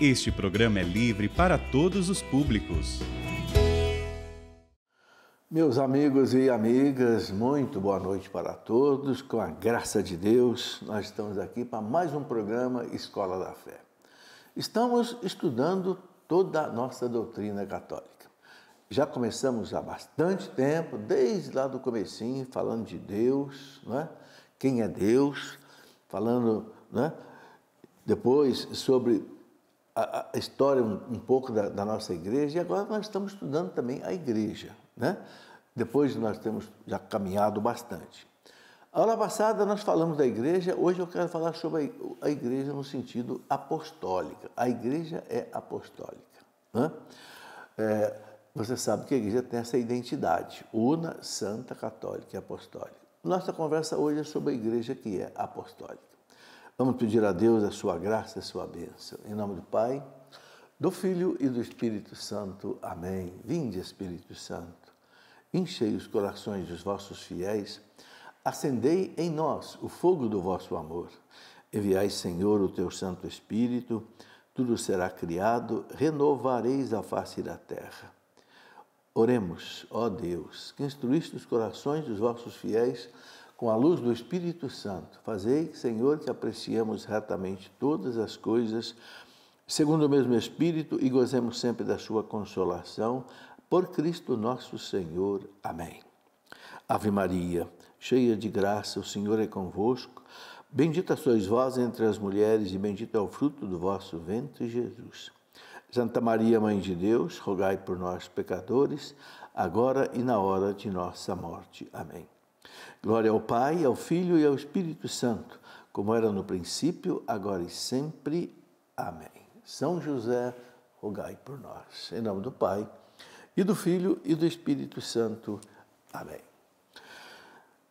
Este programa é livre para todos os públicos. Meus amigos e amigas, muito boa noite para todos. Com a graça de Deus, nós estamos aqui para mais um programa Escola da Fé. Estamos estudando toda a nossa doutrina católica. Já começamos há bastante tempo, desde lá do comecinho, falando de Deus, né? quem é Deus, falando né? depois sobre a, a história um, um pouco da, da, nossa igreja e agora nós estamos estudando também a igreja, né? Depois nós temos já caminhado bastante. A aula passada nós falamos da igreja, hoje eu quero falar sobre a igreja no sentido apostólica. A igreja é apostólica. Né? É, você sabe que a igreja tem essa identidade, una, santa, católica e apostólica. Nossa conversa hoje é sobre a igreja que é apostólica. Vamos pedir a Deus a sua graça e a sua bênção. Em nome do Pai, do Filho e do Espírito Santo. Amém. Vinde, Espírito Santo. Enchei os corações dos vossos fiéis. Acendei em nós o fogo do vosso amor. Enviai, Senhor, o teu Santo Espírito. Tudo será criado. Renovareis a face da terra. Oremos, ó Deus, que instruíste os corações dos vossos fiéis com a luz do Espírito Santo. Fazei, Senhor, que apreciemos retamente todas as coisas, segundo o mesmo Espírito, e gozemos sempre da Sua consolação. Por Cristo nosso Senhor. Amém. Ave Maria, cheia de graça, o Senhor é convosco. Bendita sois vós entre as mulheres, e bendito é o fruto do vosso ventre, Jesus. Santa Maria, Mãe de Deus, rogai por nós, pecadores, agora e na hora de nossa morte. Amém. Glória ao Pai, ao Filho e ao Espírito Santo, como era no princípio, agora e sempre. Amém. São José, rogai por nós. Em nome do Pai, e do Filho e do Espírito Santo. Amém.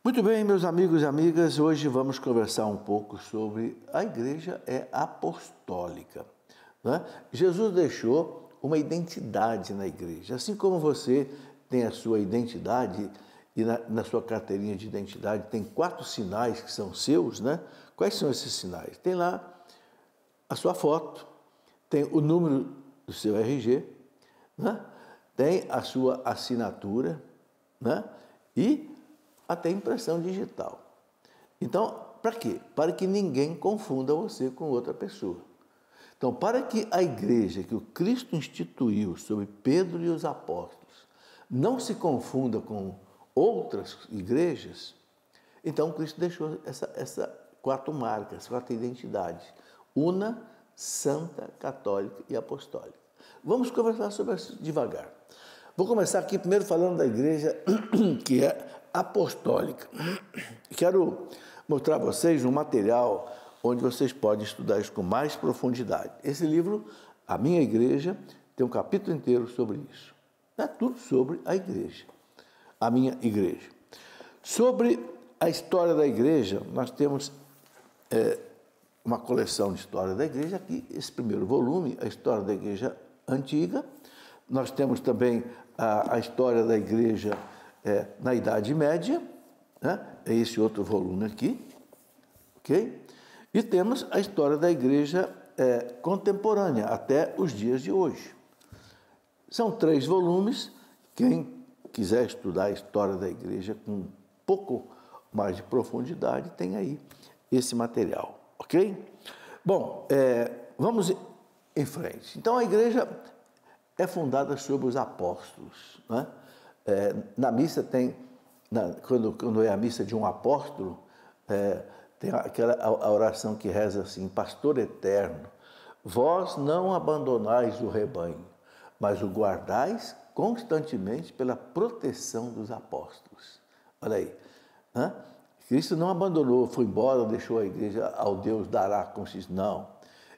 Muito bem, meus amigos e amigas, hoje vamos conversar um pouco sobre a igreja é apostólica. Né? Jesus deixou uma identidade na igreja, assim como você tem a sua identidade e na, na, sua carteirinha de identidade tem quatro sinais que são seus, né? Quais são esses sinais? Tem lá a sua foto, tem o número do seu RG, né? tem a sua assinatura né? e até impressão digital. Então, para quê? Para que ninguém confunda você com outra pessoa. Então, para que a igreja que o Cristo instituiu sobre Pedro e os apóstolos não se confunda com outras igrejas, então Cristo deixou essa, essa quatro marcas, quatro identidades: una, santa, católica e apostólica. Vamos conversar sobre isso devagar. Vou começar aqui primeiro falando da igreja que é apostólica. Quero mostrar a vocês um material onde vocês podem estudar isso com mais profundidade. Esse livro, A Minha Igreja, tem um capítulo inteiro sobre isso. É tudo sobre a igreja a minha igreja. Sobre a história da igreja, nós temos é, uma coleção de história da igreja aqui, esse primeiro volume, a história da igreja antiga. Nós temos também a, a história da igreja é, na Idade Média, né? é esse outro volume aqui, ok? E temos a história da igreja é, contemporânea até os dias de hoje. São três volumes. Quem quiser estudar a história da igreja com um pouco mais de profundidade, tem aí esse material, ok? Bom, é, vamos em frente. Então a igreja é fundada sobre os apóstolos. Né? É, na missa tem, na, quando, quando é a missa de um apóstolo, é, tem aquela a, a oração que reza assim: Pastor eterno, vós não abandonais o rebanho, mas o guardais constantemente pela proteção dos apóstolos. Olha aí. Né? Cristo não abandonou, foi embora, deixou a igreja ao Deus dará consciência. Não.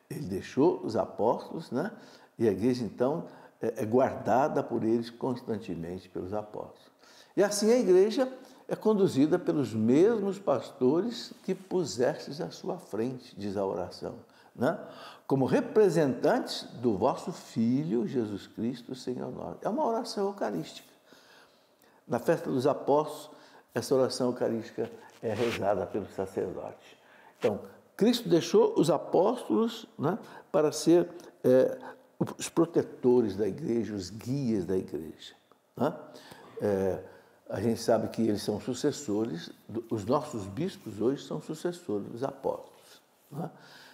Ele deixou os apóstolos, né? E a igreja, então, é, é guardada por eles constantemente pelos apóstolos. E assim a igreja é conduzida pelos mesmos pastores que pusestes à sua frente, diz a oração, né? como representantes do vosso Filho Jesus Cristo, Senhor nosso. É uma oração eucarística. Na festa dos apóstolos, essa oração eucarística é rezada pelos sacerdotes. Então, Cristo deixou os apóstolos né, para ser é, os protetores da igreja, os guias da igreja. Né? É, a gente sabe que eles são sucessores, os nossos bispos hoje são sucessores dos apóstolos. É?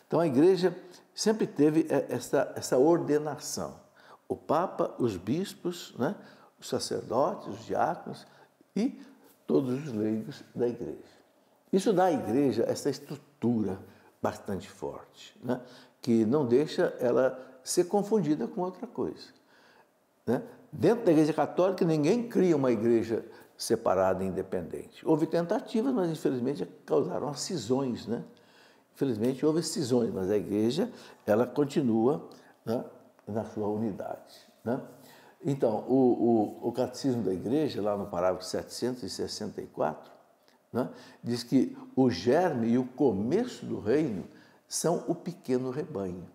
Então a igreja sempre teve essa, essa ordenação: o Papa, os bispos, né os sacerdotes, os diáconos e todos os leigos da igreja. Isso dá à igreja essa estrutura bastante forte, né? que não deixa ela ser confundida com outra coisa. Né? Dentro da igreja católica, ninguém cria uma igreja separada e independente. Houve tentativas, mas infelizmente causaram cisões, né? Infelizmente houve cisões, mas a igreja ela continua né, na sua unidade, né? Então, o, o, o, Catecismo da Igreja, lá no parágrafo 764, né, diz que o germe e o começo do reino são o pequeno rebanho.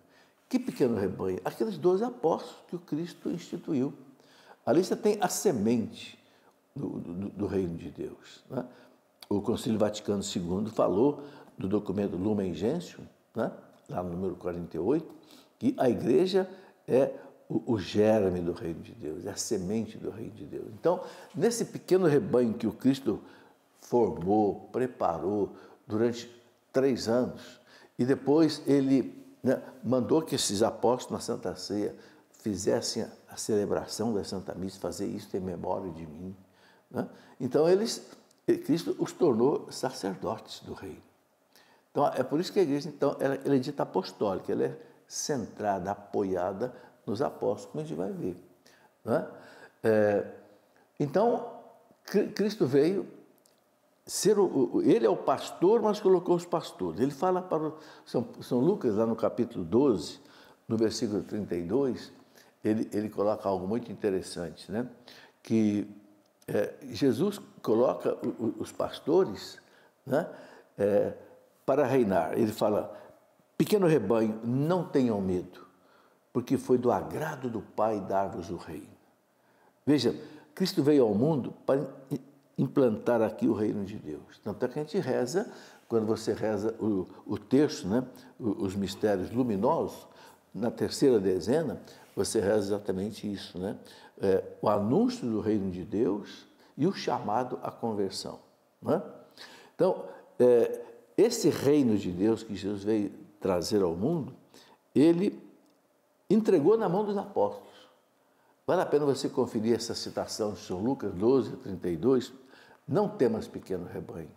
Que pequeno rebanho? Aqueles 12 apóstolos que o Cristo instituiu. A lista tem a semente, do, do, do reino de Deus. Né? O Concílio Vaticano II falou do documento Lumen Gentium, né? lá no número 48, que a igreja é o, o germe do reino de Deus, é a semente do reino de Deus. Então, nesse pequeno rebanho que o Cristo formou, preparou durante três anos, e depois ele né, mandou que esses apóstolos na Santa Ceia fizessem a celebração da Santa Missa, fazer isso em memória de mim. Né? Então, eles, eh, Cristo os tornou sacerdotes do reino. Então, é por isso que a igreja, então, ela, ela é dita apostólica, ela é centrada, apoiada nos apóstolos, como a gente vai ver. Né? É, então, Cristo veio ser o, ele é o pastor, mas colocou os pastores. Ele fala para São, São Lucas, lá no capítulo 12, no versículo 32, ele, ele coloca algo muito interessante, né? Que é, Jesus coloca os pastores né, é, para reinar. Ele fala: pequeno rebanho, não tenham medo, porque foi do agrado do Pai dar-vos o reino. Veja, Cristo veio ao mundo para implantar aqui o reino de Deus. Tanto é que a gente reza, quando você reza o, o texto, né, os mistérios luminosos, na terceira dezena, você reza exatamente isso, né? é, o anúncio do reino de Deus e o chamado à conversão. Né? Então, é, esse reino de Deus que Jesus veio trazer ao mundo, ele entregou na mão dos apóstolos. Vale a pena você conferir essa citação de São Lucas 12, 32. Não temas pequeno rebanho,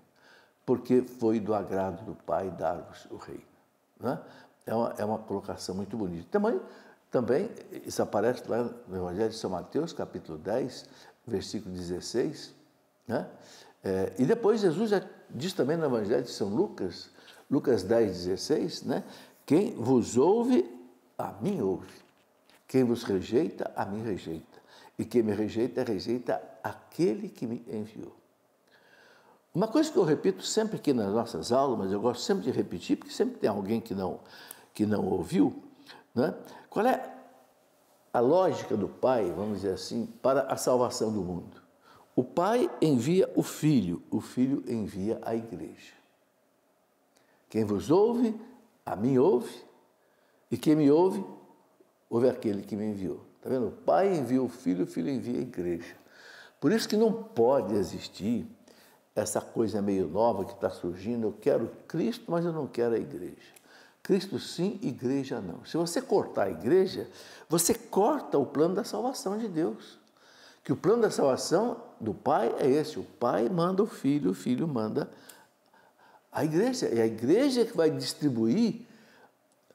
porque foi do agrado do Pai dar-vos o reino. Né? É, uma, é uma colocação muito bonita. Também também, isso aparece lá no Evangelho de São Mateus, capítulo 10, versículo 16. Né? É, e depois Jesus já diz também no Evangelho de São Lucas, Lucas 10, 16, né? Quem vos ouve, a mim ouve. Quem vos rejeita, a mim rejeita. E quem me rejeita, rejeita aquele que me enviou. Uma coisa que eu repito sempre aqui nas nossas aulas, mas eu gosto sempre de repetir, porque sempre tem alguém que não, que não ouviu, né? Qual é a lógica do Pai, vamos dizer assim, para a salvação do mundo? O Pai envia o Filho, o Filho envia a igreja. Quem vos ouve, a mim ouve, e quem me ouve, ouve aquele que me enviou. Está vendo? O Pai envia o Filho, o Filho envia a igreja. Por isso que não pode existir essa coisa meio nova que está surgindo, eu quero Cristo, mas eu não quero a igreja. Cristo sim, igreja não. Se você cortar a igreja, você corta o plano da salvação de Deus. Que o plano da salvação do Pai é esse: o Pai manda o Filho, o Filho manda a igreja. É a igreja é que vai distribuir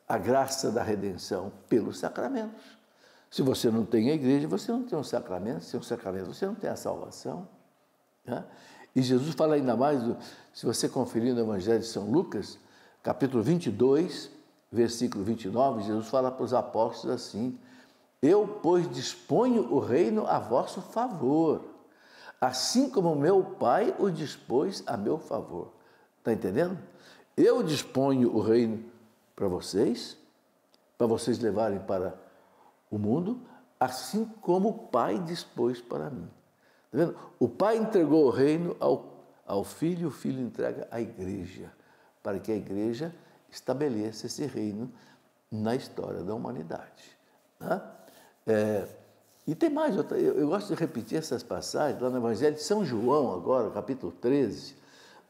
a graça da redenção pelos sacramentos. Se você não tem a igreja, você não tem os sacramentos. Sem os sacramentos, você não tem a salvação. Né? E Jesus fala ainda mais: se você conferir no Evangelho de São Lucas capítulo 22, versículo 29, Jesus fala para os apóstolos assim: Eu, pois, disponho o reino a vosso favor, assim como meu Pai o dispôs a meu favor. Está entendendo? Eu disponho o reino para vocês, para vocês levarem para o mundo, assim como o Pai dispôs para mim. Está vendo? O Pai entregou o reino ao, ao Filho, o Filho entrega à igreja para que a igreja estabeleça esse reino na história da humanidade. Né? É, e tem mais, eu, eu, gosto de repetir essas passagens lá no Evangelho de São João, agora, capítulo 13,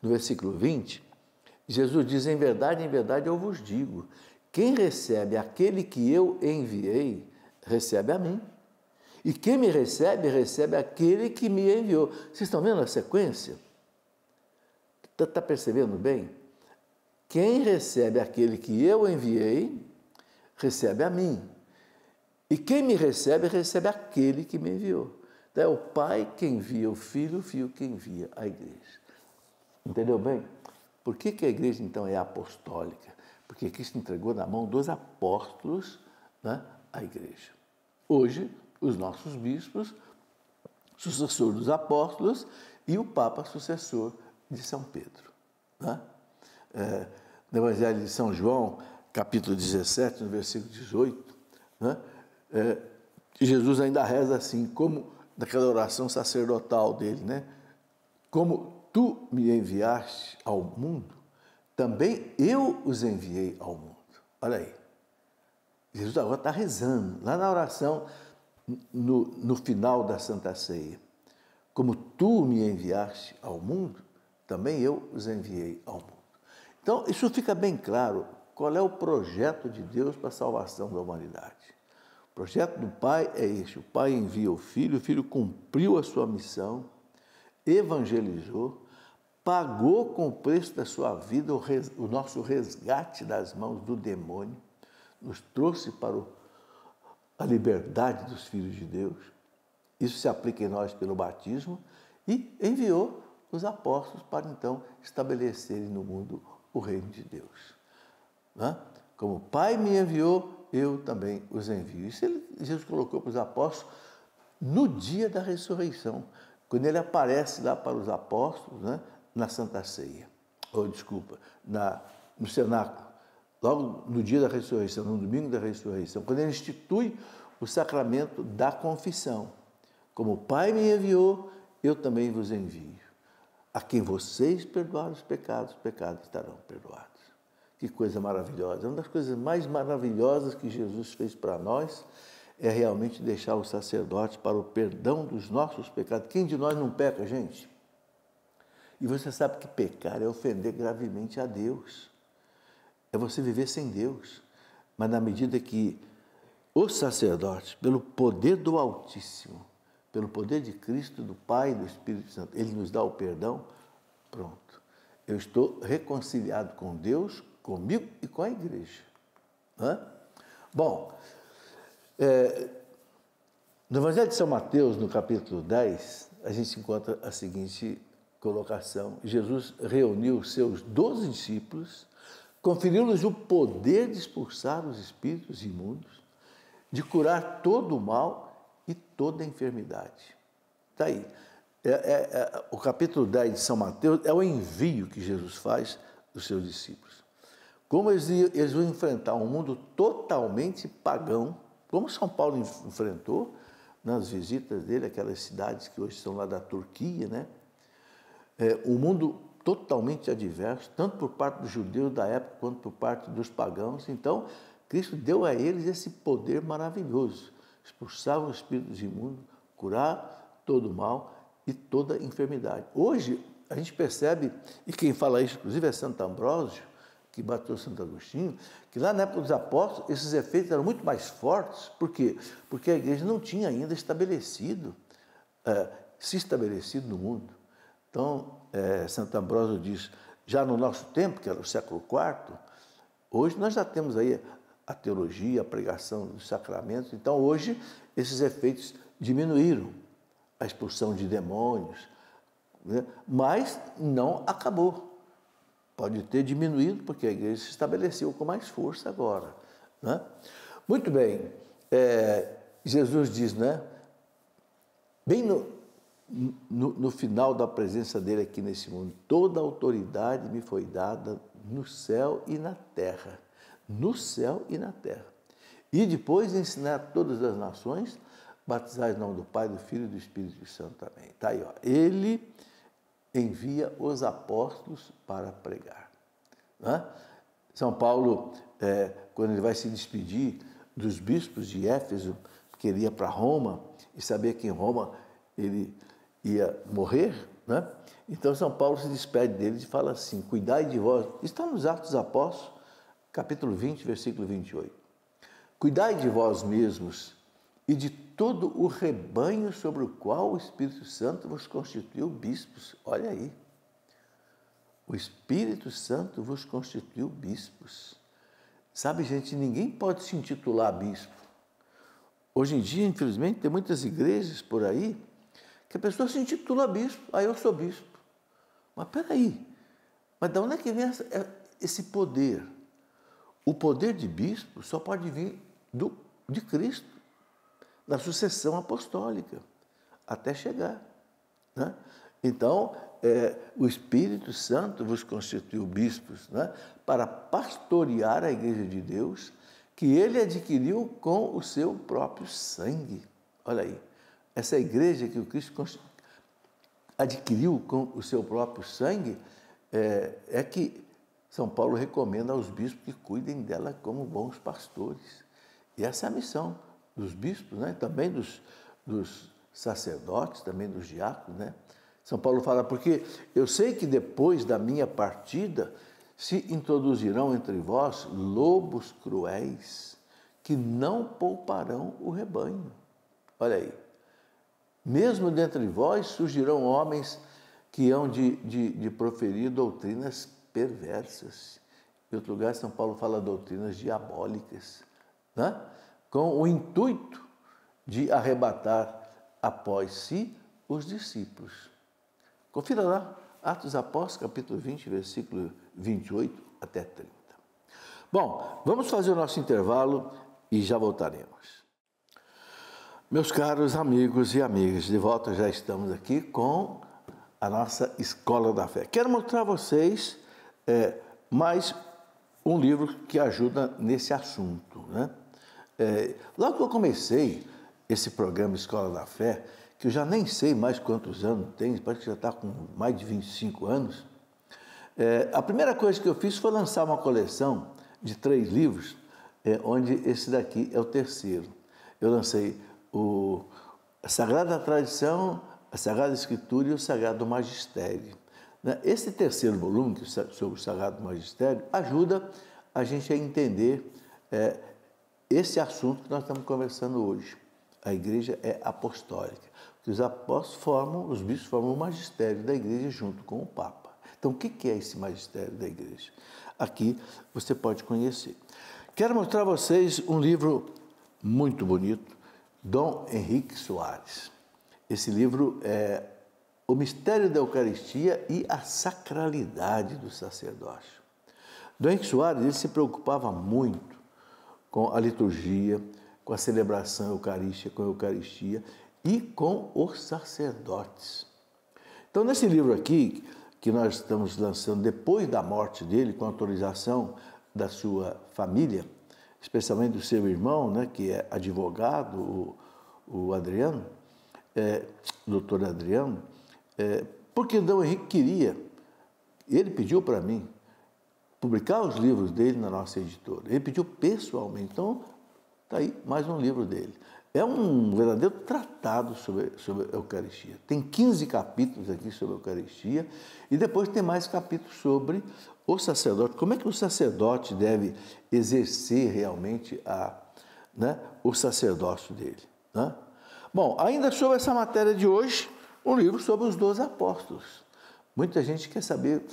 no versículo 20. Jesus diz: Em verdade, em verdade eu vos digo: quem recebe aquele que eu enviei, recebe a mim. E quem me recebe, recebe aquele que me enviou. Vocês estão vendo a sequência? Está tá percebendo bem? Quem recebe aquele que eu enviei, recebe a mim. E quem me recebe, recebe aquele que me enviou. Então é o Pai quem envia o Filho, o Filho quem envia a igreja. Entendeu bem? Por que, que a igreja então é apostólica? Porque Cristo entregou na mão dos apóstolos né, a igreja. Hoje, os nossos bispos, sucessor dos apóstolos, e o Papa, sucessor de São Pedro. Né? É, no Evangelho de São João, capítulo 17, no versículo 18, né? é, Jesus ainda reza assim, como naquela oração sacerdotal dele, né? Como tu me enviaste ao mundo, também eu os enviei ao mundo. Olha aí. Jesus agora está rezando, lá na oração, no, no final da Santa Ceia. Como tu me enviaste ao mundo, também eu os enviei ao mundo. Então, isso fica bem claro qual é o projeto de Deus para a salvação da humanidade. O projeto do Pai é este: o Pai envia o Filho, o Filho cumpriu a sua missão, evangelizou, pagou com o preço da sua vida o, res, o nosso resgate das mãos do demônio, nos trouxe para o, a liberdade dos filhos de Deus. Isso se aplica em nós pelo batismo e enviou os apóstolos para então estabelecerem no mundo o reino de Deus. Né? Como o Pai me enviou, eu também os envio. Isso ele, Jesus colocou para os apóstolos no dia da ressurreição, quando ele aparece lá para os apóstolos né? na Santa Ceia, ou oh, desculpa, na, no cenáculo, logo no dia da ressurreição, no domingo da ressurreição, quando ele institui o sacramento da confissão. Como o Pai me enviou, eu também vos envio a quem vocês perdoaram os pecados, os pecados estarão perdoados. Que coisa maravilhosa! Uma das coisas mais maravilhosas que Jesus fez para nós é realmente deixar o sacerdote para o perdão dos nossos pecados. Quem de nós não peca, gente? E você sabe que pecar é ofender gravemente a Deus. É você viver sem Deus. Mas na medida que o sacerdote, pelo poder do Altíssimo, pelo poder de Cristo, do Pai e do Espírito Santo, Ele nos dá o perdão, pronto. Eu estou reconciliado com Deus, comigo e com a igreja. Hã? Bom, é, no Evangelho de São Mateus, no capítulo 10, a gente encontra a seguinte colocação: Jesus reuniu seus doze discípulos, conferiu-lhes o poder de expulsar os espíritos imundos, de curar todo o mal e toda enfermidade. Está aí. É, é, é, o capítulo 10 de São Mateus é o envio que Jesus faz dos seus discípulos. Como eles, eles vão enfrentar um mundo totalmente pagão, como São Paulo enfrentou nas visitas dele, aquelas cidades que hoje são lá da Turquia, né? É, um mundo totalmente adverso, tanto por parte dos judeus da época quanto por parte dos pagãos. Então, Cristo deu a eles esse poder maravilhoso expulsava os espíritos imundos, curar todo o mal e toda enfermidade. Hoje, a gente percebe, e quem fala isso, inclusive, é Santo Ambrósio, que bateu Santo Agostinho, que lá na época dos apóstolos esses efeitos eram muito mais fortes. Por quê? Porque a igreja não tinha ainda estabelecido, é, se estabelecido no mundo. Então, é, Santo Ambrósio diz, já no nosso tempo, que era o século IV, hoje nós já temos aí a teologia, a pregação dos sacramentos. Então, hoje, esses efeitos diminuíram a expulsão de demônios, né? mas não acabou. Pode ter diminuído, porque a igreja se estabeleceu com mais força agora. Né? Muito bem, é, Jesus diz, né? Bem no, no, no final da presença dele aqui nesse mundo, toda a autoridade me foi dada no céu e na terra no céu e na terra. E depois ensinar todas as nações, batizar em nome do Pai, do Filho e do Espírito Santo também. Está aí, ó. Ele envia os apóstolos para pregar. Né? São Paulo, é, quando ele vai se despedir dos bispos de Éfeso, que ele ia para Roma e sabia que em Roma ele ia morrer, né? então São Paulo se despede deles e fala assim: Cuidai de vós. Está nos Atos Apóstolos, capítulo 20, versículo 28. Cuidai de vós mesmos e de todo o rebanho sobre o qual o Espírito Santo vos constituiu bispos. Olha aí. O Espírito Santo vos constituiu bispos. Sabe, gente, ninguém pode se intitular bispo. Hoje em dia, infelizmente, tem muitas igrejas por aí que a pessoa se intitula bispo. Aí ah, eu sou bispo. Mas peraí, mas de onde é que vem é, esse poder? O poder de bispo só pode vir do, de Cristo, da sucessão apostólica, até chegar. Né? Então, é, o Espírito Santo vos constituiu bispos né, para pastorear a igreja de Deus, que ele adquiriu com o seu próprio sangue. Olha aí, essa igreja que o Cristo adquiriu com o seu próprio sangue é, é que são Paulo recomenda aos bispos que cuidem dela como bons pastores. E essa é a missão dos bispos, né? também dos, dos sacerdotes, também dos diáconos. Né? São Paulo fala, porque eu sei que depois da minha partida se introduzirão entre vós lobos cruéis que não pouparão o rebanho. Olha aí. Mesmo dentre vós surgirão homens que hão de, de, de proferir doutrinas perversas. Em outro lugar, São Paulo fala doutrinas diabólicas, né? com o intuito de arrebatar após si os discípulos. Confira lá, Atos Apóstolos, capítulo 20, versículo 28 até 30. Bom, vamos fazer o nosso intervalo e já voltaremos. Meus caros amigos e amigas, de volta já estamos aqui com a nossa Escola da Fé. Quero mostrar a vocês é, mas um livro que ajuda nesse assunto. Né? É, logo que eu comecei esse programa Escola da Fé, que eu já nem sei mais quantos anos tem, parece que já está com mais de 25 anos, é, a primeira coisa que eu fiz foi lançar uma coleção de três livros, é, onde esse daqui é o terceiro. Eu lancei o a Sagrada Tradição, a Sagrada Escritura e o Sagrado Magistério. Né? Esse terceiro volume sobre o Sagrado Magistério ajuda a gente a entender é, esse assunto que nós estamos conversando hoje. A igreja é apostólica. os apóstolos formam, os bispos formam o magistério da igreja junto com o Papa. Então, o que é esse magistério da igreja? Aqui você pode conhecer. Quero mostrar a vocês um livro muito bonito, Dom Henrique Soares. Esse livro é o mistério da Eucaristia e a sacralidade do sacerdócio. Doente Soares ele se preocupava muito com a liturgia, com a celebração eucarística, com a Eucaristia e com os sacerdotes. Então, nesse livro aqui, que nós estamos lançando depois da morte dele, com autorização da sua família, especialmente do seu irmão, né, que é advogado, o, o Adriano, é, doutor Adriano, é, porque Dom Henrique queria, ele pediu para mim, publicar os livros dele na nossa editora. Ele pediu pessoalmente, então está aí mais um livro dele. É um verdadeiro tratado sobre, sobre a Eucaristia. Tem 15 capítulos aqui sobre a Eucaristia e depois tem mais capítulos sobre o sacerdote. Como é que o sacerdote deve exercer realmente a, né, o sacerdócio dele? Né? Bom, ainda sobre essa matéria de hoje, um livro sobre os doze apóstolos. Muita gente quer saber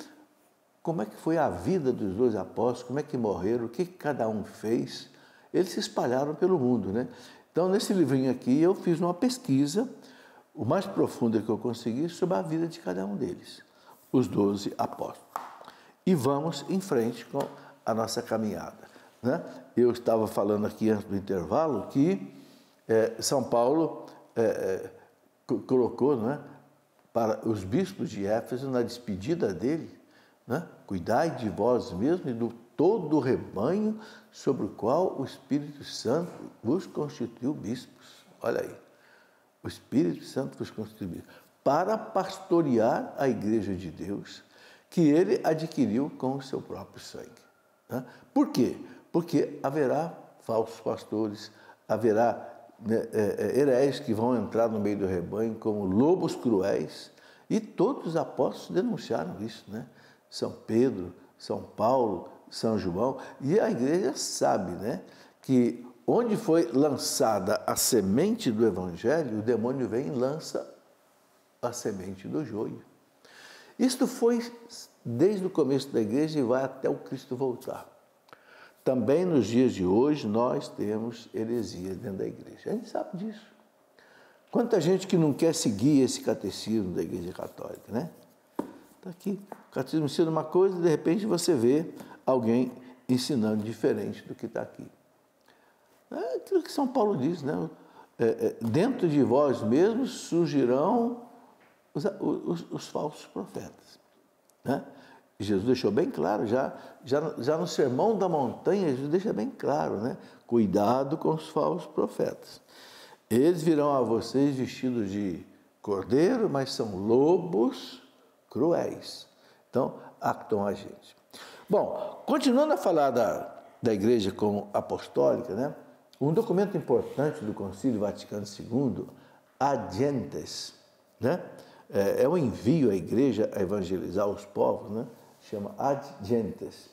como é que foi a vida dos dois apóstolos, como é que morreram, o que cada um fez. Eles se espalharam pelo mundo, né? Então, nesse livrinho aqui, eu fiz uma pesquisa, o mais profunda que eu consegui, sobre a vida de cada um deles, os doze apóstolos. E vamos em frente com a nossa caminhada. Né? Eu estava falando aqui antes do intervalo que é, São Paulo é, colocou não é, para os bispos de Éfeso na despedida dele, é, cuidai de vós mesmos e do todo o rebanho sobre o qual o Espírito Santo vos constituiu bispos. Olha aí, o Espírito Santo vos constituiu bispos, para pastorear a igreja de Deus que ele adquiriu com o seu próprio sangue. Né? Por quê? Porque haverá falsos pastores, haverá né, é, é, heréis que vão entrar no meio do rebanho como lobos cruéis. E todos os apóstolos denunciaram isso, né? São Pedro, São Paulo, São João. E a igreja sabe, né? Que onde foi lançada a semente do evangelho, o demônio vem e lança a semente do joio. Isto foi desde o começo da igreja e vai até o Cristo voltar. Também nos dias de hoje nós temos heresia dentro da igreja. A gente sabe disso. Quanta gente que não quer seguir esse catecismo da igreja católica, né? Está aqui. O catecismo ensina uma coisa e de repente você vê alguém ensinando diferente do que está aqui. É aquilo que São Paulo diz, né? É, é, dentro de vós mesmos surgirão os, os, os falsos profetas. Né? Jesus deixou bem claro, já, já, já no Sermão da Montanha, Jesus deixa bem claro, né? Cuidado com os falsos profetas. Eles virão a vocês vestidos de cordeiro, mas são lobos cruéis. Então, actam a gente. Bom, continuando a falar da, da igreja como apostólica, né? um documento importante do Concílio Vaticano II, a né? É, é, um envio à igreja a evangelizar os povos, né? chama Ad Gentes.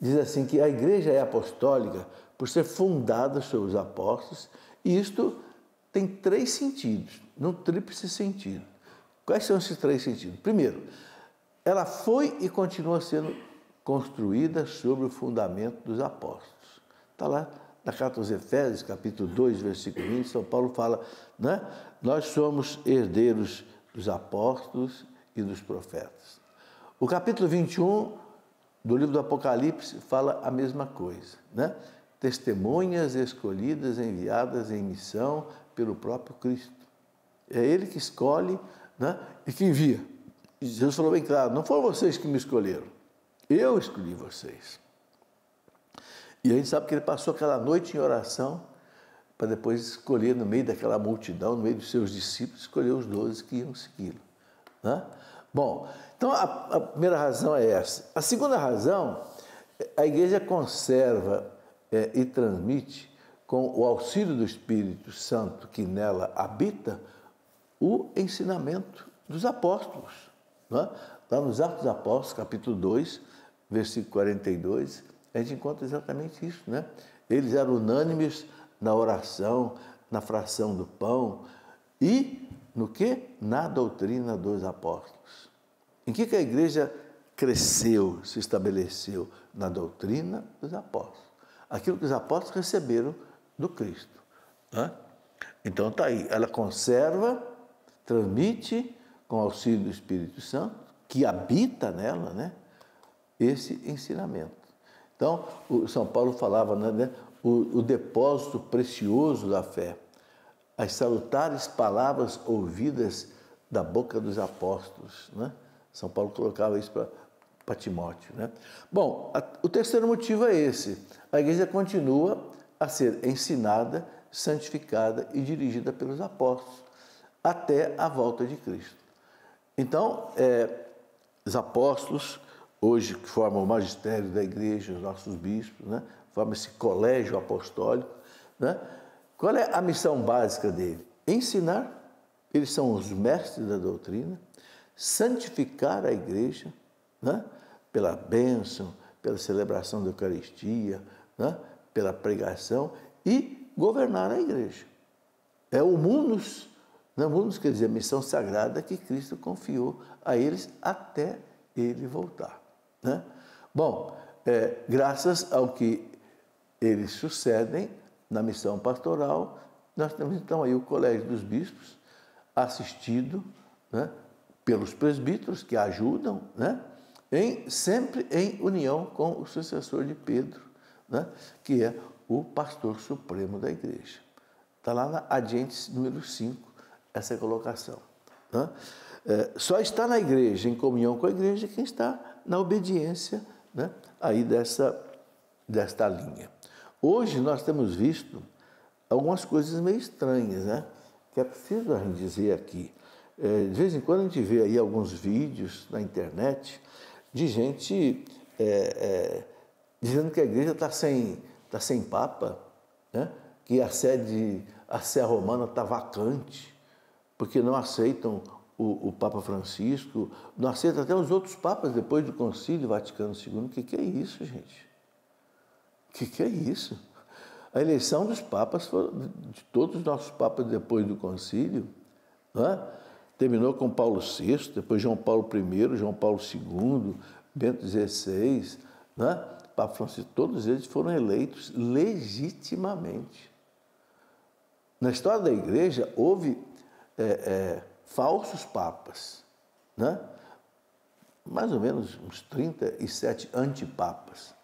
Diz assim que a igreja é apostólica por ser fundada sobre os apóstolos, e isto tem três sentidos, num tríplice sentido. Quais são esses três sentidos? Primeiro, ela foi e continua sendo construída sobre o fundamento dos apóstolos. Está lá na carta aos Efésios, capítulo 2, versículo 20, São Paulo fala, né? Nós somos herdeiros dos apóstolos e dos profetas. O capítulo 21 do livro do Apocalipse fala a mesma coisa, né? Testemunhas escolhidas, enviadas em missão pelo próprio Cristo. É Ele que escolhe né? e que envia. E Jesus falou bem claro: não foram vocês que me escolheram, eu escolhi vocês. E a gente sabe que ele passou aquela noite em oração para depois escolher no meio daquela multidão, no meio dos seus discípulos, escolher os doze que iam segui-lo. Né? Bom, então a, a primeira razão é essa. A segunda razão, a igreja conserva é, e transmite, com o auxílio do Espírito Santo que nela habita, o ensinamento dos apóstolos. Não é? Lá nos Atos dos Apóstolos, capítulo 2, versículo 42, a gente encontra exatamente isso. Né? Eles eram unânimes na oração, na fração do pão e no que? Na doutrina dos apóstolos. Em que, que a igreja cresceu, se estabeleceu? Na doutrina dos apóstolos. Aquilo que os apóstolos receberam do Cristo. Né? Então está aí. Ela conserva, transmite com auxílio do Espírito Santo, que habita nela, né? Esse ensinamento. Então, o São Paulo falava, né? né? O, o depósito precioso da fé as salutares palavras ouvidas da boca dos apóstolos. Né? São Paulo colocava isso para Timóteo. Né? Bom, a, o terceiro motivo é esse: a igreja continua a ser ensinada, santificada e dirigida pelos apóstolos até a volta de Cristo. Então, é, os apóstolos, hoje que formam o magistério da igreja, os nossos bispos, né? formam esse colégio apostólico. Né? Qual é a missão básica dele? Ensinar, eles são os mestres da doutrina, santificar a igreja né? pela bênção, pela celebração da Eucaristia, né? pela pregação e governar a igreja. É o munus, né? munus quer dizer a missão sagrada que Cristo confiou a eles até ele voltar. Né? Bom, é, graças ao que eles sucedem, na missão pastoral, nós temos então aí o Colégio dos Bispos, assistido né, pelos presbíteros que ajudam, né, em, sempre em união com o sucessor de Pedro, né, que é o pastor supremo da igreja. Está lá na Agentes número 5, essa colocação. Né? É, só está na igreja, em comunhão com a igreja, quem está na obediência né, aí dessa, desta linha. Hoje nós temos visto algumas coisas meio estranhas, né? Que é preciso a gente dizer aqui. É, de vez em quando a gente vê aí alguns vídeos na internet de gente é, é, dizendo que a igreja está sem, tá sem papa, né? que a sede, a Sé Romana está vacante, porque não aceitam o, o, Papa Francisco, não aceitam até os outros papas depois do Concílio Vaticano II. O que, que é isso, gente? O que, que é isso? A eleição dos papas, de todos os nossos papas depois do concílio, né? terminou com Paulo VI, depois João Paulo I, João Paulo II, Bento XVI, né? Papa Francisco, todos eles foram eleitos legitimamente. Na história da igreja houve é, é, falsos papas, né? mais ou menos uns 37 antipapas.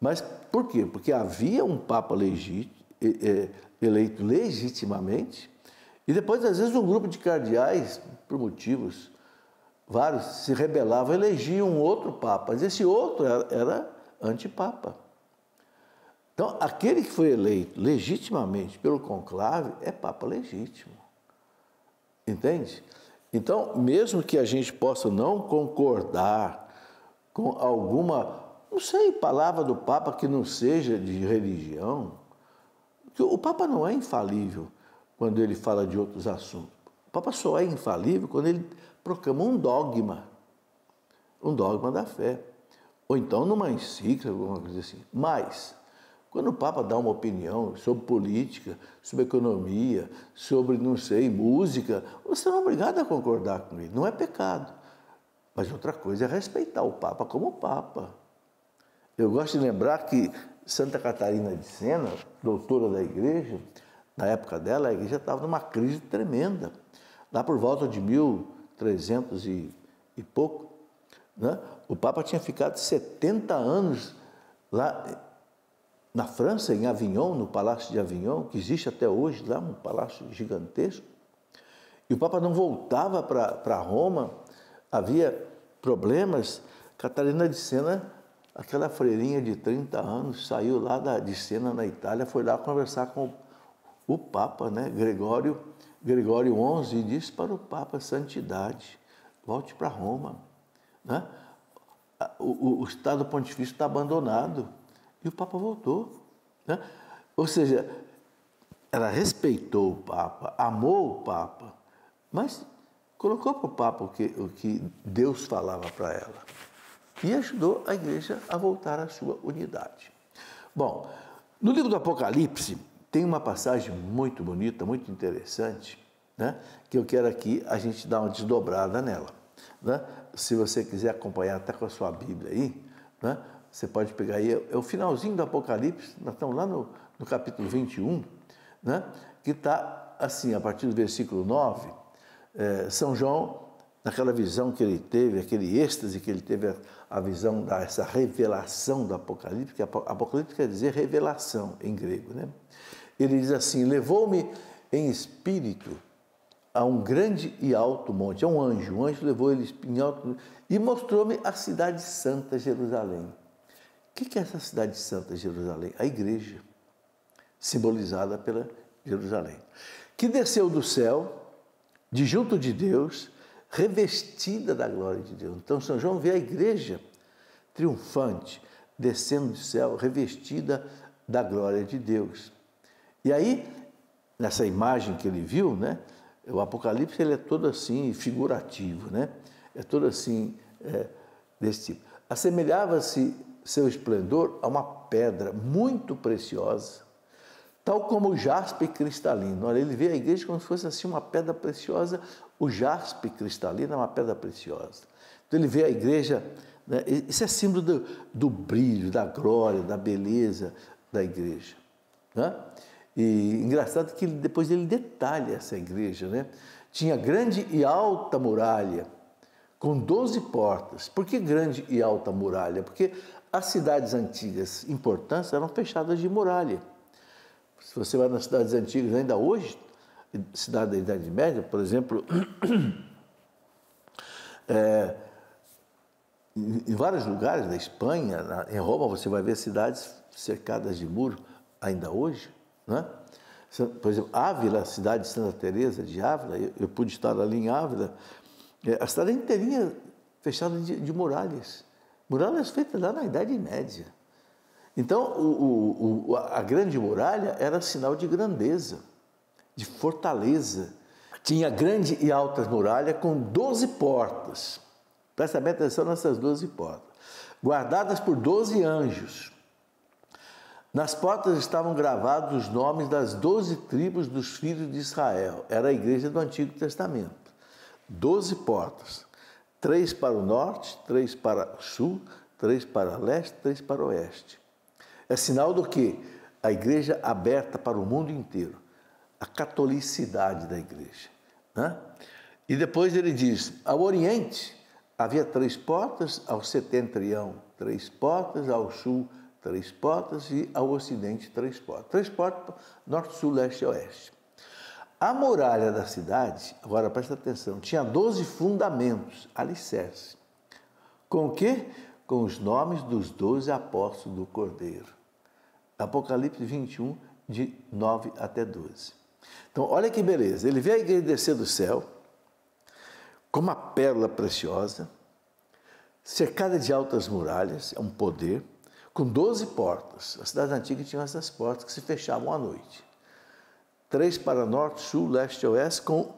Mas por quê? Porque havia um Papa é, eleito legitimamente, e depois, às vezes, um grupo de cardeais, por motivos vários, se rebelava, elegia um outro Papa, mas esse outro era antipapa. Então, aquele que foi eleito legitimamente pelo conclave é Papa legítimo. Entende? Então, mesmo que a gente possa não concordar com alguma não sei, palavra do Papa que não seja de religião. O Papa não é infalível quando ele fala de outros assuntos. O Papa só é infalível quando ele proclama um dogma, um dogma da fé. Ou então numa encíclica, alguma coisa assim. Mas, quando o Papa dá uma opinião sobre política, sobre economia, sobre, não sei, música, você não é obrigado a concordar com ele. Não é pecado. Mas outra coisa é respeitar o Papa como Papa. Eu gosto de lembrar que Santa Catarina de Sena, doutora da igreja, na época dela, a igreja estava numa crise tremenda. Lá por volta de 1300 e, e pouco, né? o Papa tinha ficado 70 anos lá na França, em Avignon, no Palácio de Avignon, que existe até hoje lá, um palácio gigantesco. E o Papa não voltava para Roma, havia problemas. Catarina de Sena Aquela freirinha de 30 anos saiu lá da, de cena na Itália, foi lá conversar com o, Papa, né? Gregório, Gregório XI, e disse para o Papa, santidade, volte para Roma. Né? O, o, o Estado Pontifício está abandonado. E o Papa voltou. Né? Ou seja, ela respeitou o Papa, amou o Papa, mas colocou para o Papa o que, o que Deus falava para ela e ajudou a igreja a voltar à sua unidade. Bom, no livro do Apocalipse tem uma passagem muito bonita, muito interessante, né? que eu quero aqui a gente dar uma desdobrada nela. Né? Se você quiser acompanhar até com a sua Bíblia aí, né? você pode pegar aí, é o finalzinho do Apocalipse, nós estamos lá no, no capítulo 21, né? que está assim, a partir do versículo 9, é, eh, São João naquela visão que ele teve, aquele êxtase que ele teve, a visão dessa revelação do Apocalipse, que Apocalipse quer dizer revelação em grego. Né? Ele diz assim: levou-me em espírito a um grande e alto monte, é um anjo, um anjo levou ele em alto e mostrou-me a cidade santa Jerusalém. O que é essa cidade santa Jerusalém? A igreja, simbolizada pela Jerusalém, que desceu do céu, de junto de Deus, revestida da glória de Deus. Então, São João vê a igreja triunfante, descendo do céu, revestida da glória de Deus. E aí, nessa imagem que ele viu, né? O Apocalipse ele é todo assim figurativo, né? É todo assim é, desse tipo. Assemelhava-se seu esplendor a uma pedra muito preciosa tal como o jaspe cristalino. Olha, ele vê a igreja como se fosse assim uma pedra preciosa. O jaspe cristalino é uma pedra preciosa. Então ele vê a igreja, né? isso é símbolo do, do, brilho, da glória, da beleza da igreja. Né? E engraçado que ele, depois ele detalha essa igreja, né? Tinha grande e alta muralha, com 12 portas. Por que grande e alta muralha? Porque as cidades antigas importantes eram fechadas de muralha. Se você vai nas cidades antigas, ainda hoje, cidade da Idade Média, por exemplo, é, em vários lugares da Espanha, na, em Roma, você vai ver cidades cercadas de muro ainda hoje, né? Por exemplo, Ávila, cidade de Santa Teresa de Ávila, eu, eu pude estar ali em Ávila, é, a cidade inteirinha fechada de, de muralhas. Muralhas feitas lá na Idade Média. Então, o, o, a grande muralha era sinal de grandeza, de fortaleza. Tinha grande e alta muralha com 12 portas. Presta bem atenção nessas 12 portas. Guardadas por 12 anjos. Nas portas estavam gravados os nomes das 12 tribos dos filhos de Israel. Era a igreja do Antigo Testamento. 12 portas. Três para o norte, três para o sul, três para o leste, três para o oeste. É sinal do que? A igreja aberta para o mundo inteiro. A catolicidade da igreja. Né? E depois ele diz: ao Oriente havia três portas, ao Setentrião, três portas, ao Sul, três portas e ao Ocidente, três portas. Três portas, Norte, Sul, Leste e Oeste. A muralha da cidade, agora presta atenção, tinha 12 fundamentos, alicerces. Com o quê? Com os nomes dos doze apóstolos do Cordeiro. Apocalipse 21, de 9 até 12. Então, olha que beleza. Ele vê a igreja descer do céu, como uma pérola preciosa, cercada de altas muralhas, é um poder, com 12 portas. A cidade antiga tinha essas portas que se fechavam à noite. Três para norte, sul, leste e oeste, com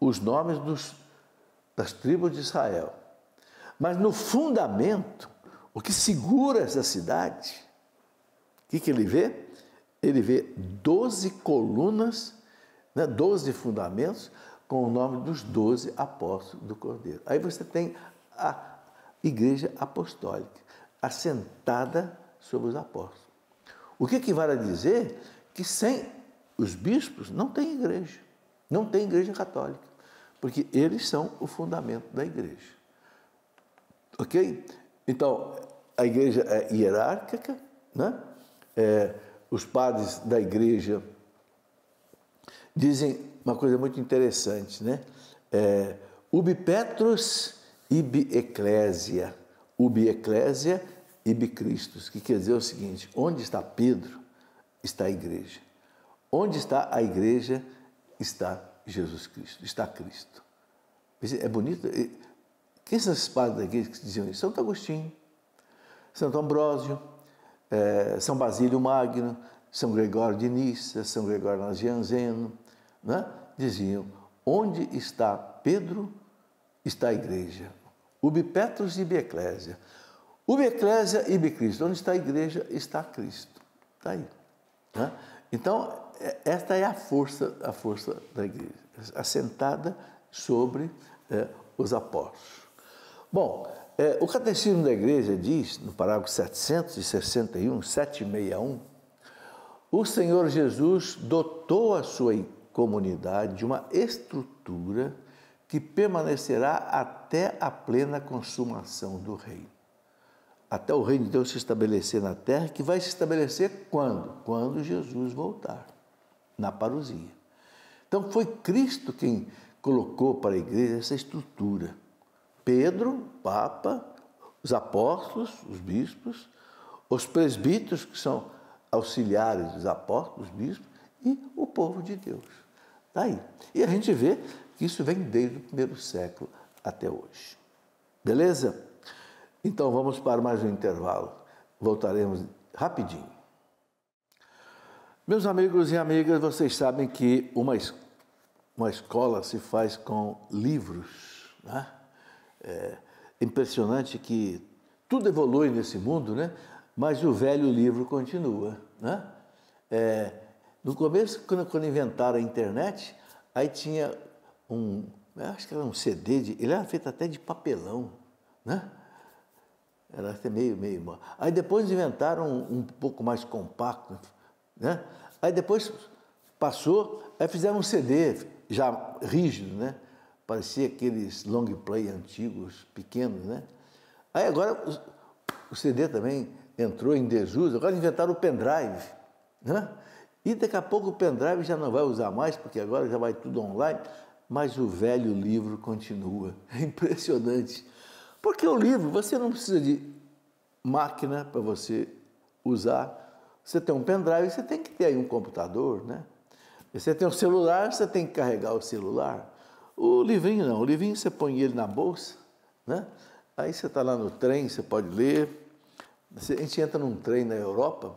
os nomes dos, das tribos de Israel. Mas no fundamento, o que segura essa cidade o que, que ele vê? Ele vê 12 colunas, né, 12 fundamentos com o nome dos 12 apóstolos do Cordeiro. Aí você tem a igreja apostólica assentada sobre os apóstolos. O que equivale a dizer que sem os bispos não tem igreja, não tem igreja católica, porque eles são o fundamento da igreja. Ok? Então, a igreja é hierárquica, né? é, os padres da igreja dizem uma coisa muito interessante, né? É, ubi Petrus, ibi Ecclesia. Ubi Ecclesia, ibi Christus. Que quer dizer o seguinte: onde está Pedro, está a igreja. Onde está a igreja, está Jesus Cristo, está Cristo. É bonito. Quem são esses padres da igreja que diziam isso? Santo Agostinho, Santo Ambrósio é, São Basílio Magno, São Gregório de Nissa, São Gregório Nazianzeno, né? diziam: onde está Pedro, está a igreja. Ubi Petrus ibi Ecclesia. Ubi Ecclesia ibi Cristo. Onde está a igreja, está Cristo. Está aí. Né? Então, é, esta é a força, a força da igreja, assentada sobre é, os apóstolos. Bom, é, o Catecismo da Igreja diz, no parágrafo 761, 761, o Senhor Jesus dotou a sua comunidade de uma estrutura que permanecerá até a plena consumação do reino. Até o reino de Deus se estabelecer na terra, que vai se estabelecer quando? Quando Jesus voltar, na parousia. Então foi Cristo quem colocou para a igreja essa estrutura. Pedro, Papa, os apóstolos, os bispos, os presbíteros, que são auxiliares dos apóstolos, dos bispos, e o povo de Deus. Está aí. E a gente vê que isso vem desde o primeiro século até hoje. Beleza? Então vamos para mais um intervalo. Voltaremos rapidinho. Meus amigos e amigas, vocês sabem que uma, uma escola se faz com livros. Né? é impressionante que tudo evolui nesse mundo, né? mas o velho livro continua. Né? É, no começo, quando, quando inventaram a internet, aí tinha um, acho que era um CD, de, ele era feito até de papelão, né? Era até meio, meio. Aí depois inventaram um, um pouco mais compacto, né? Aí depois passou, aí fizeram um CD já rígido, né? Parecia aqueles long play antigos, pequenos, né? Aí agora o CD também entrou em desuso, agora inventaram o pendrive, né? E daqui a pouco o pendrive já não vai usar mais, porque agora já vai tudo online, mas o velho livro continua. É impressionante. Porque o livro, você não precisa de máquina para você usar. Você tem um pendrive, você tem que ter aí um computador, né? Você tem um celular, você tem que carregar o celular. O livrinho não, o livrinho você põe ele na bolsa, né? Aí você está lá no trem, você pode ler. A gente entra num trem na Europa,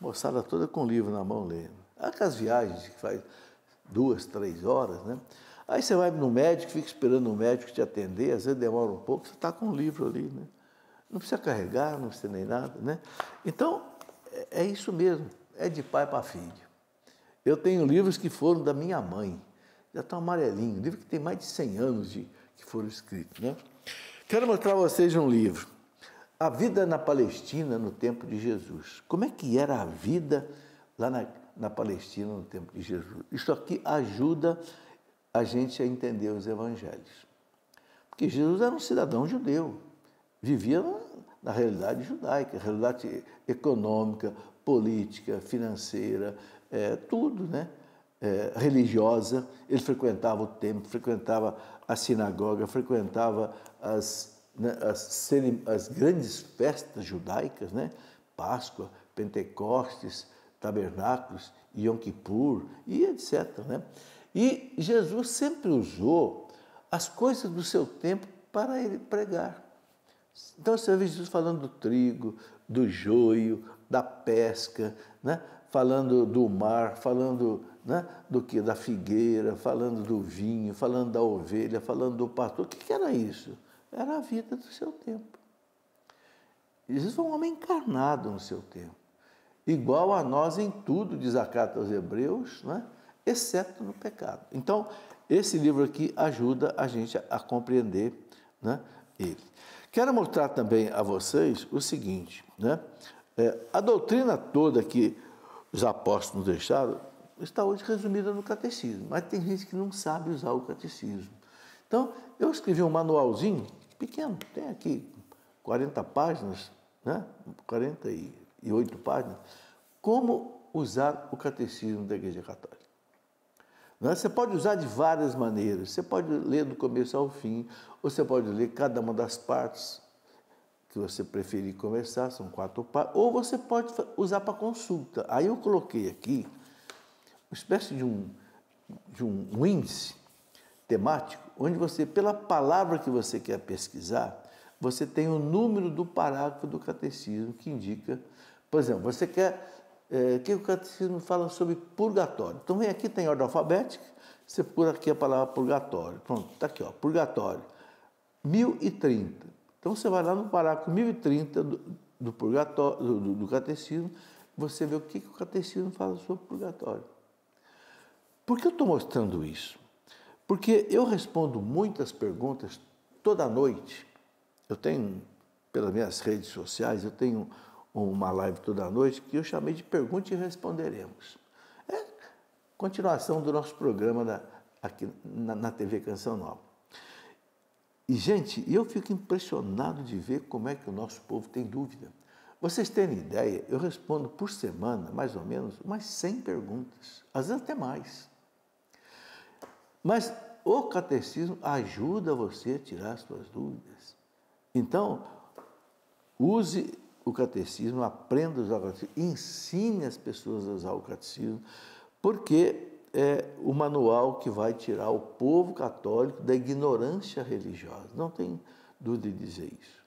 moçada toda com o livro na mão lendo. Aquelas viagens que faz duas, três horas, né? Aí você vai no médico, fica esperando o médico te atender, às vezes demora um pouco, você está com o livro ali, né? Não precisa carregar, não precisa nem nada, né? Então, é, é isso mesmo, é de pai para filho. Eu tenho livros que foram da minha mãe já está amarelinho. Um livro que tem mais de 100 anos de, que foram escritos. Né? Quero mostrar a vocês um livro. A vida na Palestina no tempo de Jesus. Como é que era a vida lá na, na Palestina no tempo de Jesus? Isso aqui ajuda a gente a entender os evangelhos. Porque Jesus era um cidadão judeu, vivia na, na realidade judaica, realidade econômica, política, financeira, é, tudo, né? Eh, religiosa, ele frequentava o templo, frequentava a sinagoga, frequentava as, né, as, as grandes festas judaicas, né? Páscoa, Pentecostes, Tabernáculos, Yom Kippur e etc. Né? E Jesus sempre usou as coisas do seu tempo para ele pregar. Então você vê Jesus falando do trigo, do joio, da pesca, né? falando do mar, falando né, do que da figueira, falando do vinho, falando da ovelha, falando do pastor. O que, que era isso? Era a vida do seu tempo. Jesus foi um homem encarnado no seu tempo, igual a nós em tudo, diz a carta aos Hebreus, né, exceto no pecado. Então, esse livro aqui ajuda a gente a, compreender né, ele. Quero mostrar também a vocês o seguinte: né, é, a doutrina toda que os apóstolos deixaram, está hoje resumida no catecismo, mas tem gente que não sabe usar o catecismo. Então, eu escrevi um manualzinho pequeno, tem aqui 40 páginas, né? 48 páginas, como usar o catecismo da Igreja Católica. Né? Você pode usar de várias maneiras. Você pode ler do começo ao fim, ou você pode ler cada uma das partes que você preferir conversar, são quatro partes, ou você pode usar para consulta. Aí eu coloquei aqui uma espécie de um, de um índice temático, onde você, pela palavra que você quer pesquisar, você tem o número do parágrafo do catecismo que indica. Por exemplo, você quer é, que o catecismo fala sobre purgatório. Então vem aqui, tem ordem alfabética, você procura aqui a palavra purgatório. Pronto, está aqui, ó, purgatório. 1030. Então você vai lá no parágrafo 1030 do, do, purgatório, do, do catecismo, você vê o que, que o catecismo fala sobre o purgatório. Por que eu estou mostrando isso? Porque eu respondo muitas perguntas toda noite. Eu tenho, pelas minhas redes sociais, eu tenho uma live toda noite que eu chamei de Pergunte e Responderemos. É continuação do nosso programa da, aqui na, na TV Canção Nova. E, gente, eu fico impressionado de ver como é que o nosso povo tem dúvida. Vocês têm ideia, eu respondo por semana, mais ou menos, umas 100 perguntas, às vezes até mais. Mas o catecismo ajuda você a tirar suas dúvidas. Então, use o catecismo, aprenda a usar o catecismo, ensine as pessoas a usar o catecismo, porque é o manual que vai tirar o povo católico da ignorância religiosa. Não tem dúvida de dizer isso.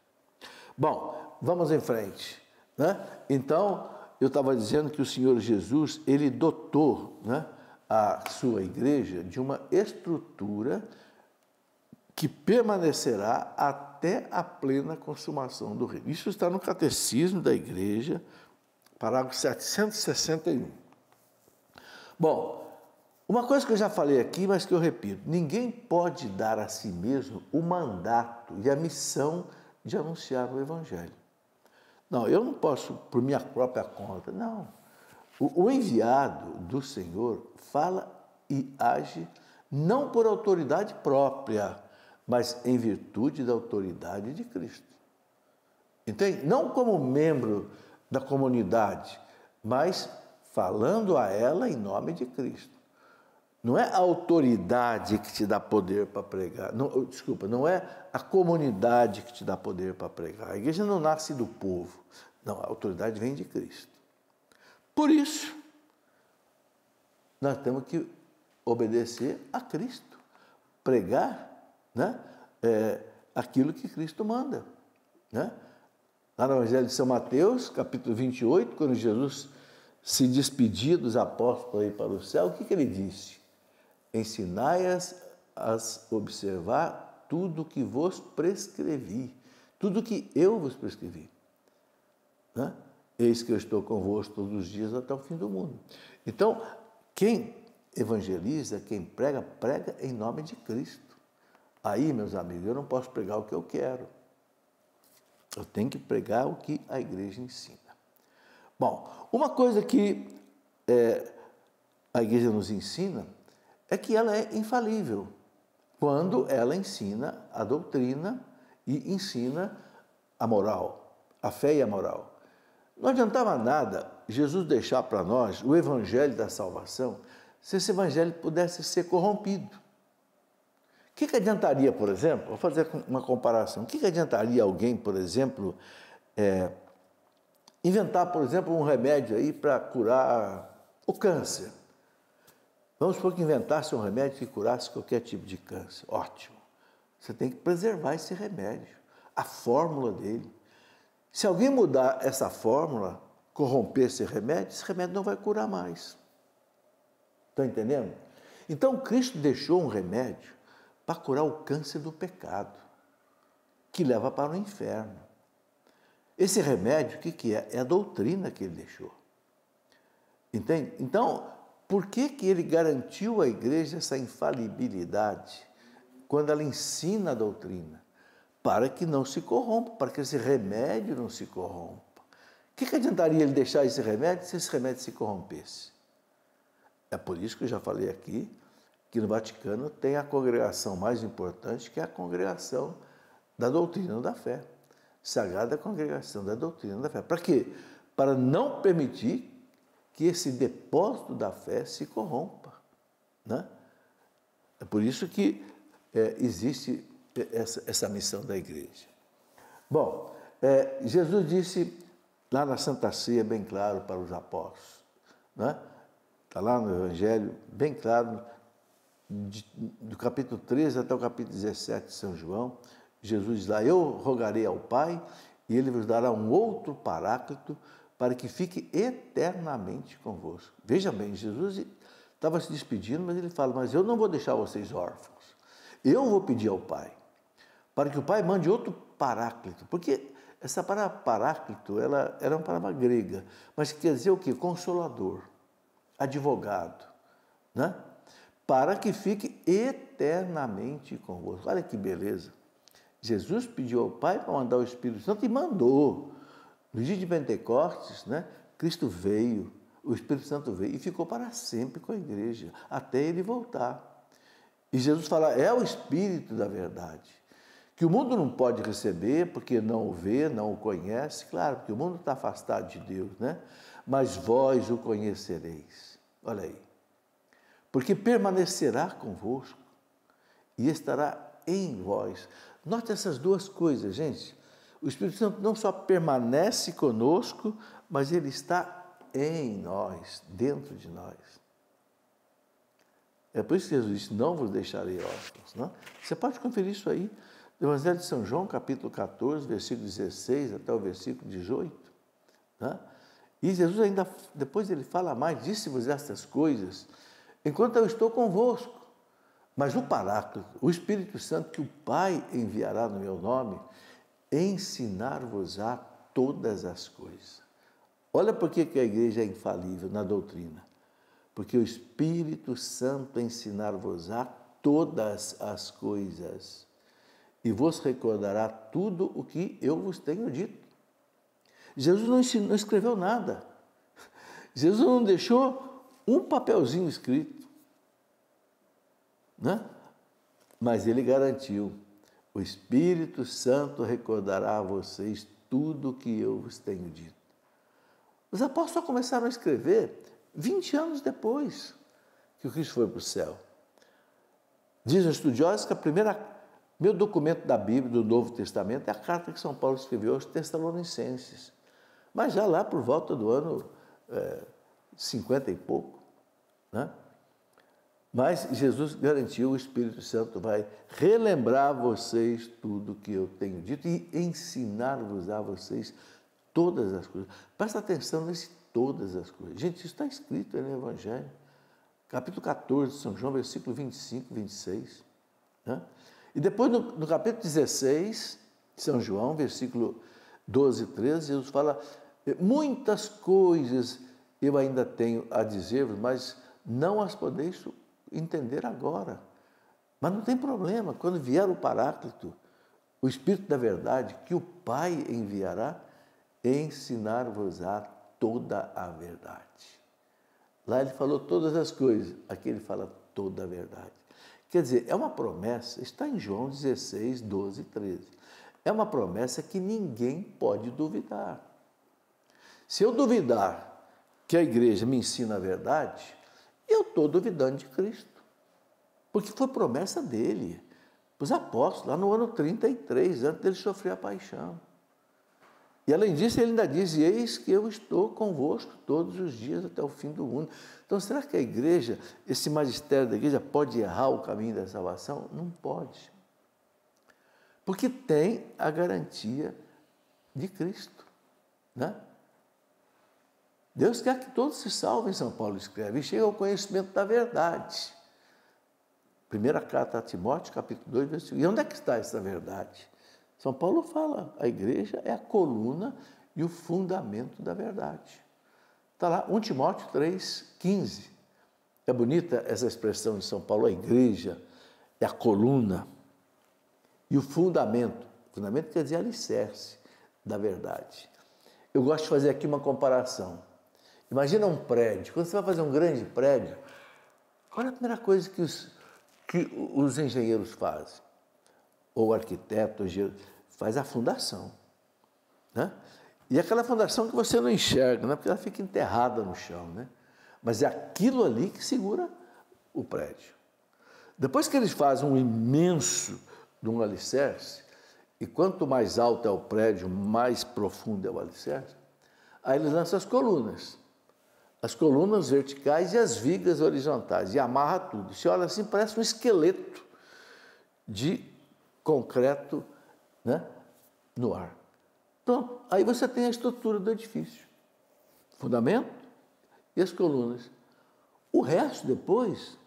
Bom, vamos em frente. Né? Então, eu estava dizendo que o Senhor Jesus, ele dotou né, a sua igreja de uma estrutura que permanecerá até a plena consumação do reino. Isso está no Catecismo da Igreja, parágrafo 761. Bom, uma coisa que eu já falei aqui, mas que eu repito: ninguém pode dar a si mesmo o mandato e a missão de anunciar o Evangelho. Não, eu não posso por minha própria conta. Não. O, o enviado do Senhor fala e age não por autoridade própria, mas em virtude da autoridade de Cristo. Entende? Não como membro da comunidade, mas falando a ela em nome de Cristo. Não é a autoridade que te dá poder para pregar. Não, desculpa, não é a comunidade que te dá poder para pregar. A igreja não nasce do povo. Não, a autoridade vem de Cristo. Por isso, nós temos que obedecer a Cristo, pregar né, é, aquilo que Cristo manda. Né? Lá no Evangelho de São Mateus, capítulo 28, quando Jesus se despediu dos apóstolos aí para o céu, o que, que ele disse? Ensinai-as a observar tudo que vos prescrevi, tudo que eu vos prescrevi. Né? Eis que eu estou convosco todos os dias até o fim do mundo. Então, quem evangeliza, quem prega, prega em nome de Cristo. Aí, meus amigos, eu não posso pregar o que eu quero. Eu tenho que pregar o que a igreja ensina. Bom, uma coisa que é, a igreja nos ensina é que ela é infalível quando ela ensina a doutrina e ensina a moral, a fé e a moral. Não adiantava nada Jesus deixar para nós o evangelho da salvação se esse evangelho pudesse ser corrompido. O que, que adiantaria, por exemplo, vou fazer uma comparação, o que, que adiantaria alguém, por exemplo, é, inventar, por exemplo, um remédio aí para curar o câncer? Vamos supor que inventasse um remédio que curasse qualquer tipo de câncer. Ótimo. Você tem que preservar esse remédio, a fórmula dele. Se alguém mudar essa fórmula, corromper esse remédio, esse remédio não vai curar mais. Estão tá entendendo? Então Cristo deixou um remédio para curar o câncer do pecado, que leva para o inferno. Esse remédio, o que, que é? É a doutrina que ele deixou. Entende? Então, por que, que ele garantiu à igreja essa infalibilidade quando ela ensina a doutrina? Para que não se corrompa, para que esse remédio não se corrompa. O que, que adiantaria ele deixar esse remédio se esse remédio se corrompesse? É por isso que eu já falei aqui que no Vaticano tem a congregação mais importante, que é a congregação da doutrina da fé. Sagrada Congregação da Doutrina da Fé. Para quê? Para não permitir que esse depósito da fé se corrompa. Né? É por isso que é, existe essa, essa, missão da igreja. Bom, é, Jesus disse lá na Santa Ceia, bem claro, para os apóstolos. Né? Está lá no Evangelho, bem claro, de, do capítulo 13 até o capítulo 17 de São João, Jesus diz lá: Eu rogarei ao Pai e ele vos dará um outro paráclito para que fique eternamente convosco. Veja bem, Jesus estava se despedindo, mas ele fala: Mas eu não vou deixar vocês órfãos. Eu vou pedir ao Pai, para que o Pai mande outro paráclito, porque essa palavra paráclito ela era uma palavra grega, mas quer dizer o que? Consolador, advogado, né? para que fique eternamente convosco. Olha que beleza. Jesus pediu ao Pai para mandar o Espírito Santo e mandou. No dia de Pentecostes, né, Cristo veio, o Espírito Santo veio e ficou para sempre com a igreja, até ele voltar. E Jesus fala: é o Espírito da verdade, que o mundo não pode receber porque não o vê, não o conhece, claro, porque o mundo está afastado de Deus, né? Mas vós o conhecereis. Olha aí. Porque permanecerá convosco e estará em vós. Note essas duas coisas, gente. O Espírito Santo não só permanece conosco, mas ele está em nós, dentro de nós. É por isso que Jesus disse: Não vos deixarei órfãos. Não? Né? Você pode conferir isso aí no Evangelho de São João, capítulo 14, versículo 16 até o versículo 18. Né? E Jesus ainda, depois ele fala mais, disse-vos estas coisas, enquanto eu estou convosco. Mas o Paráclito, o Espírito Santo que o Pai enviará no meu nome, ensinar-vos-á todas as coisas. Olha por que a igreja é infalível na doutrina. Porque o Espírito Santo ensinar-vos-á todas as coisas e vos recordará tudo o que eu vos tenho dito. Jesus não, ensinou, não escreveu nada. Jesus não deixou um papelzinho escrito. Né? Mas ele garantiu o Espírito Santo recordará a vocês tudo o que eu vos tenho dito. Os apóstolos começaram a escrever 20 anos depois que o Cristo foi para o céu. Dizem estudiosos que a primeira, meu documento da Bíblia, do Novo Testamento, é a carta que São Paulo escreveu aos Tessalonicenses. Mas já lá por volta do ano é, eh, 50 e pouco, né? Mas Jesus garantiu, o Espírito Santo vai relembrar vocês tudo que eu tenho dito e ensinar-vos a vocês todas as coisas. Presta atenção nesse todas as coisas. Gente, isso está escrito no Evangelho. Capítulo 14 de São João, versículo 25, 26. Né? E depois, no, no capítulo 16 de São João, versículo 12 e 13, Jesus fala, muitas coisas eu ainda tenho a dizer-vos, mas não as podeis entender agora. Mas não tem problema, quando vier o Paráclito, o Espírito da Verdade, que o Pai enviará, ensinar-vos-á toda a verdade. Lá ele falou todas as coisas, aqui ele fala toda a verdade. Quer dizer, é uma promessa, está em João 16, 12 e 13. É uma promessa que ninguém pode duvidar. Se eu duvidar que a igreja me ensina a verdade, eu estou duvidando de Cristo, porque foi promessa dele, para os apóstolos, lá no ano 33, antes dele sofrer a paixão. E além disso, ele ainda diz: Eis que eu estou convosco todos os dias até o fim do mundo. Então, será que a igreja, esse magistério da igreja, pode errar o caminho da salvação? Não pode. Porque tem a garantia de Cristo. Né? Deus quer que todos se salvem, São Paulo escreve, e chegue ao conhecimento da verdade. Primeira carta a Timóteo, capítulo 2, versículo. E onde é que está essa verdade? São Paulo fala, a igreja é a coluna e o fundamento da verdade. Está lá, 1 Timóteo 3, 15. É bonita essa expressão de São Paulo, a igreja é a coluna e o fundamento. Fundamento quer dizer alicerce da verdade. Eu gosto de fazer aqui uma comparação. Imagina um prédio. Quando você vai fazer um grande prédio, qual é a primeira coisa que os, que os engenheiros fazem? Ou arquiteto, engenheiro, faz a fundação. Né? E aquela fundação que você não enxerga, né? porque ela fica enterrada no chão. Né? Mas é aquilo ali que segura o prédio. Depois que eles fazem um imenso de um alicerce, e quanto mais alto é o prédio, mais profundo é o alicerce, aí eles lançam as colunas as colunas verticais e as vigas horizontais e amarra tudo. Se olha assim, parece um esqueleto de concreto né, no ar. Pronto, aí você tem a estrutura do edifício, fundamento e as colunas. O resto depois,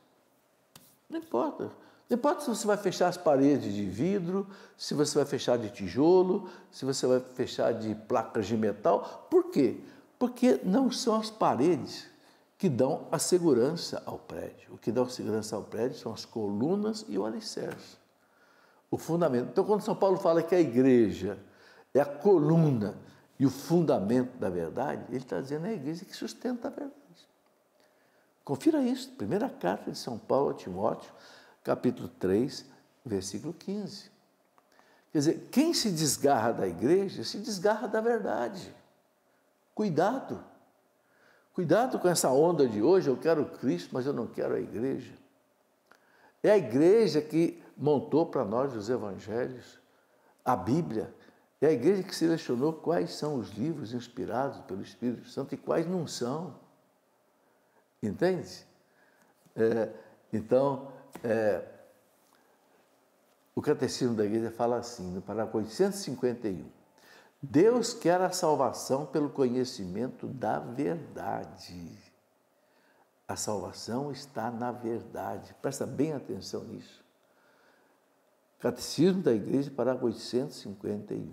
não importa. Não importa se você vai fechar as paredes de vidro, se você vai fechar de tijolo, se você vai fechar de placas de metal. Por quê? Porque não são as paredes que dão a segurança ao prédio. O que dá segurança ao prédio são as colunas e o alicerce. O fundamento. Então, quando São Paulo fala que a igreja é a coluna e o fundamento da verdade, ele está dizendo é a igreja que sustenta a verdade. Confira isso, primeira carta de São Paulo a Timóteo, capítulo 3, versículo 15. Quer dizer, quem se desgarra da igreja se desgarra da verdade. Cuidado. Cuidado com essa onda de hoje, eu quero Cristo, mas eu não quero a igreja. É a igreja que montou para nós os evangelhos, a Bíblia. É a igreja que selecionou quais são os livros inspirados pelo Espírito Santo e quais não são. Entende? É, então, é, o Catecismo da Igreja fala assim, no parágrafo 851. Deus quer a salvação pelo conhecimento da verdade. A salvação está na verdade. Presta bem atenção nisso. Catecismo da Igreja, parágrafo 851.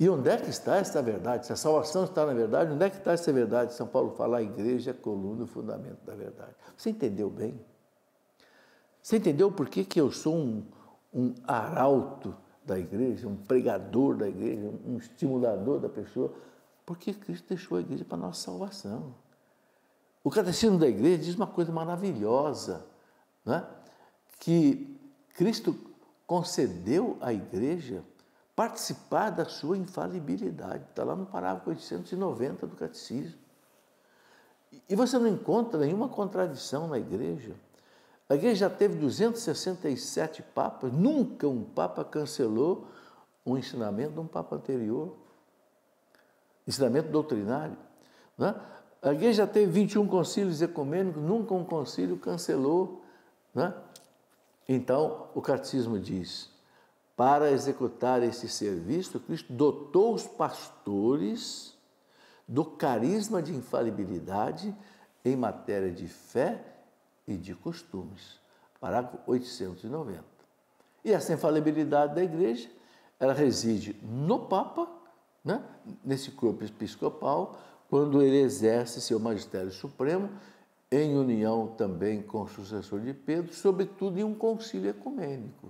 E onde é que está essa verdade? Se a salvação está na verdade, onde é que está essa verdade? São Paulo fala, a igreja é coluna, o fundamento da verdade. Você entendeu bem? Você entendeu por que, que eu sou um, um arauto da igreja, um pregador da igreja, um estimulador da pessoa, porque Cristo deixou a igreja para a nossa salvação. O catecismo da igreja diz uma coisa maravilhosa, né? que Cristo concedeu à igreja participar da sua infalibilidade. Está lá no parágrafo 890 do catecismo. E você não encontra nenhuma contradição na igreja a igreja já teve 267 papas, nunca um papa cancelou o ensinamento de um papa anterior, ensinamento doutrinário. Né? A igreja já teve 21 concílios ecumênicos, nunca um concílio cancelou. Né? Então, o catecismo diz: para executar esse serviço, Cristo dotou os pastores do carisma de infalibilidade em matéria de fé e de costumes. Parágrafo 890. E essa infalibilidade da Igreja, ela reside no Papa, né? nesse corpo episcopal, quando ele exerce seu magistério supremo, em união também com o sucessor de Pedro, sobretudo em um concílio ecumênico.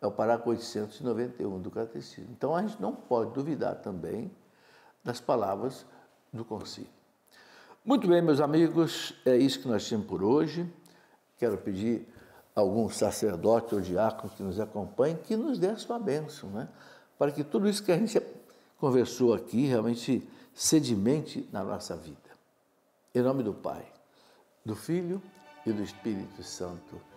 É o parágrafo 891 do Catecismo. Então a gente não pode duvidar também das palavras do concílio. Muito bem, meus amigos, é isso que nós temos por hoje. Quero pedir a algum sacerdote ou diácono que nos acompanhe que nos dê a sua bênção, né? para que tudo isso que a gente conversou aqui realmente sedimente na nossa vida. Em nome do Pai, do Filho e do Espírito Santo.